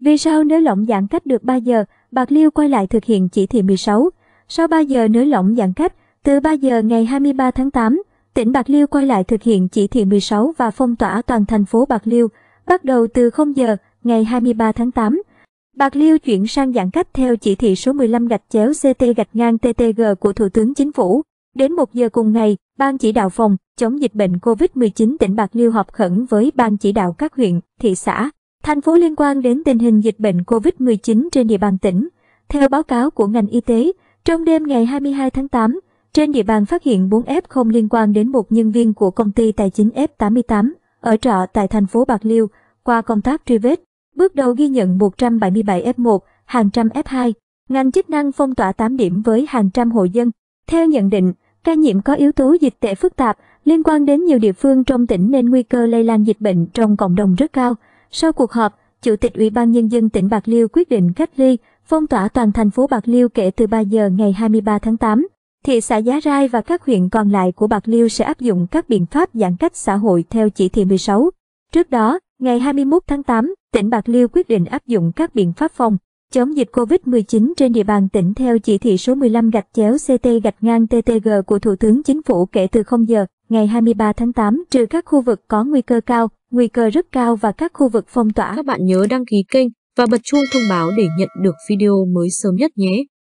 Vì sao nới lỏng giãn cách được 3 giờ, Bạc Liêu quay lại thực hiện chỉ thị 16? Sau 3 giờ nới lỏng giãn cách, từ 3 giờ ngày 23 tháng 8, tỉnh Bạc Liêu quay lại thực hiện chỉ thị 16 và phong tỏa toàn thành phố Bạc Liêu, bắt đầu từ 0 giờ ngày 23 tháng 8. Bạc Liêu chuyển sang giãn cách theo chỉ thị số 15 gạch chéo CT gạch ngang TTG của Thủ tướng Chính phủ. Đến 1 giờ cùng ngày, Ban chỉ đạo phòng chống dịch bệnh COVID-19 tỉnh Bạc Liêu họp khẩn với Ban chỉ đạo các huyện, thị xã, thành phố liên quan đến tình hình dịch bệnh COVID-19 trên địa bàn tỉnh. Theo báo cáo của ngành y tế, trong đêm ngày 22 tháng 8, trên địa bàn phát hiện 4 F0 liên quan đến một nhân viên của công ty tài chính F88 ở trọ tại thành phố Bạc Liêu qua công tác truy vết. Bước đầu ghi nhận 177 F1, hàng trăm F2. Ngành chức năng phong tỏa 8 điểm với hàng trăm hộ dân. Theo nhận định, ca nhiễm có yếu tố dịch tễ phức tạp liên quan đến nhiều địa phương trong tỉnh nên nguy cơ lây lan dịch bệnh trong cộng đồng rất cao. Sau cuộc họp, Chủ tịch Ủy ban Nhân dân tỉnh Bạc Liêu quyết định cách ly, phong tỏa toàn thành phố Bạc Liêu kể từ 3 giờ ngày 23 tháng 8. Thị xã Giá Rai và các huyện còn lại của Bạc Liêu sẽ áp dụng các biện pháp giãn cách xã hội theo chỉ thị 16. Trước đó, ngày 21 tháng 8, tỉnh Bạc Liêu quyết định áp dụng các biện pháp phòng Chống dịch COVID-19 trên địa bàn tỉnh theo chỉ thị số 15 gạch chéo CT gạch ngang TTG của Thủ tướng Chính phủ kể từ 0 giờ ngày 23 tháng 8 trừ các khu vực có nguy cơ cao, nguy cơ rất cao và các khu vực phong tỏa. Các bạn nhớ đăng ký kênh và bật chuông thông báo để nhận được video mới sớm nhất nhé.